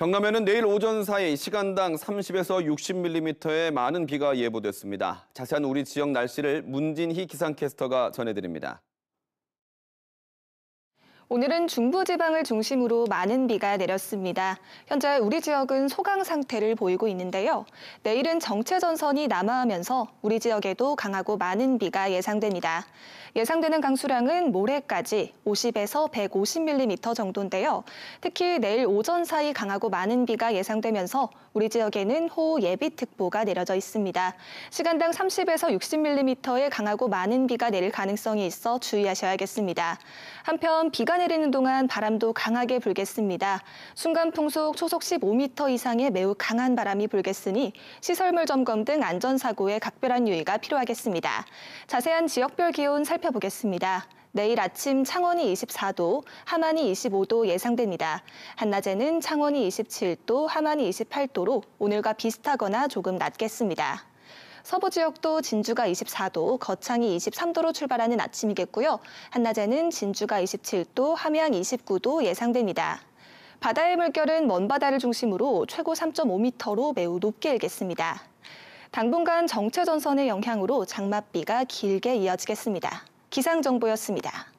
경남에는 내일 오전 사이 시간당 30에서 60mm의 많은 비가 예보됐습니다. 자세한 우리 지역 날씨를 문진희 기상캐스터가 전해드립니다. 오늘은 중부지방을 중심으로 많은 비가 내렸습니다. 현재 우리 지역은 소강 상태를 보이고 있는데요. 내일은 정체전선이 남하하면서 우리 지역에도 강하고 많은 비가 예상됩니다. 예상되는 강수량은 모레까지 50에서 150mm 정도인데요. 특히 내일 오전 사이 강하고 많은 비가 예상되면서 우리 지역에는 호우 예비특보가 내려져 있습니다. 시간당 30에서 60mm의 강하고 많은 비가 내릴 가능성이 있어 주의하셔야겠습니다. 한편 비가 내리는 동안 바람도 강하게 불겠습니다. 순간 풍속 초속 15m 이상의 매우 강한 바람이 불겠으니 시설물 점검 등 안전사고에 각별한 유의가 필요하겠습니다. 자세한 지역별 기온 살펴보겠습니다. 내일 아침 창원이 24도, 하만이 25도 예상됩니다. 한낮에는 창원이 27도, 하만이 28도로 오늘과 비슷하거나 조금 낮겠습니다. 서부 지역도 진주가 24도, 거창이 23도로 출발하는 아침이겠고요. 한낮에는 진주가 27도, 함양 29도 예상됩니다. 바다의 물결은 먼 바다를 중심으로 최고 3.5m로 매우 높게 일겠습니다. 당분간 정체 전선의 영향으로 장맛비가 길게 이어지겠습니다. 기상정보였습니다.